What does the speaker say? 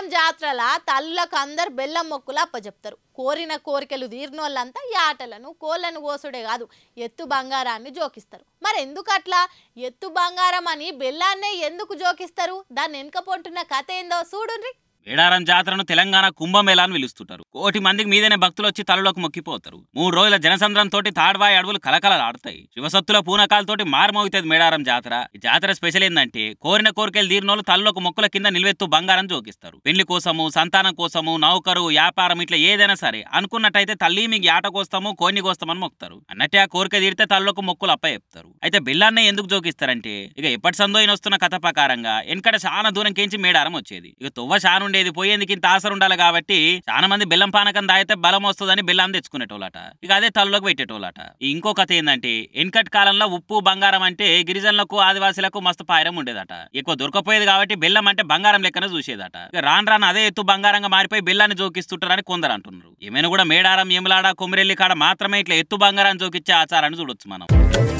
బెల్లం జాతరల తల్లులకు అందరు బెల్లం మొక్కులు అప్పచెప్తారు కోరిన కోరికలు తీరినోళ్ళంతా ఆటలను కోళ్లను కోసుడే కాదు ఎత్తు బంగారాన్ని జోకిస్తారు ఎందుకు అట్లా ఎత్తు బంగారం అని బెల్లాన్నే ఎందుకు జోకిస్తారు దాన్ని వెనుక పొంటున్న కథ ఏందో చూడుండ్రి మేడారం జాతరను తెలంగాణ కుంభమేళా అని పిలుస్తుంటారు కోటి మందికి మీదనే భక్తులు వచ్చి తలలోకి మొక్కిపోతారు మూడు రోజుల తోటి తాడ్వాయి అడవులు కలకలలాడతాయి శివసత్తుల పూనకాలతోటి మారుమోగుతుంది మేడారం జాతర ఈ జాతర స్పెషల్ ఏంటంటే కోరిన కోరికలు తీరినోళ్ళు తలలోకి మొక్కల కింద నిలవెత్తు బంగారం జోకిస్తారు పెళ్లి కోసము సంతానం కోసము నౌకరు వ్యాపారం ఇట్లా ఏదైనా సరే అనుకున్నట్టయితే తల్లి మీకు ఆట కోస్తాము కోరిని కోస్తామని మొక్కుతారు అన్నట్టే ఆ కోరిక తీరితే తలలోకి మొక్కులు అప్ప చెప్తారు అయితే బిల్లాన్నే ఎందుకు జోకిస్తారంటే ఇక ఎప్పటి సందోయిన వస్తున్న కథ ప్రకారంగా వెనకట చాలా దూరం కేంచి మేడారం వచ్చేది ఇక తువ్వ శాను ఉండేది పోయేందుకు ఇంత ఆసరు ఉండాలి కాబట్టి చాలా మంది బెల్లం పానకం తాగితే బలం వస్తుందని బెల్లం తెచ్చుకునేటోళ్ళట ఇక అదే తల్లోకి పెట్టేటోళ్ళట ఇంకో కథ ఏంటంటే ఎన్కట్ కాలంలో ఉప్పు బంగారం అంటే గిరిజనులకు ఆదివాసులకు మస్తు పాయరం ఉండేదట ఎక్కువ దొరకపోయేది కాబట్టి బెల్లం అంటే బంగారం లెక్కనే చూసేదట రాను రాను అదే ఎత్తు బంగారంగా మారిపోయి బెల్లాన్ని జోకిస్తుంటారని కొందరు అంటున్నారు ఏమైనా కూడా మేడారం ఎములాడ కొమ్మరెల్లి కాడ మాత్రమే ఇట్లా ఎత్తు బంగారం జోకిచ్చే ఆచారాన్ని చూడొచ్చు మనం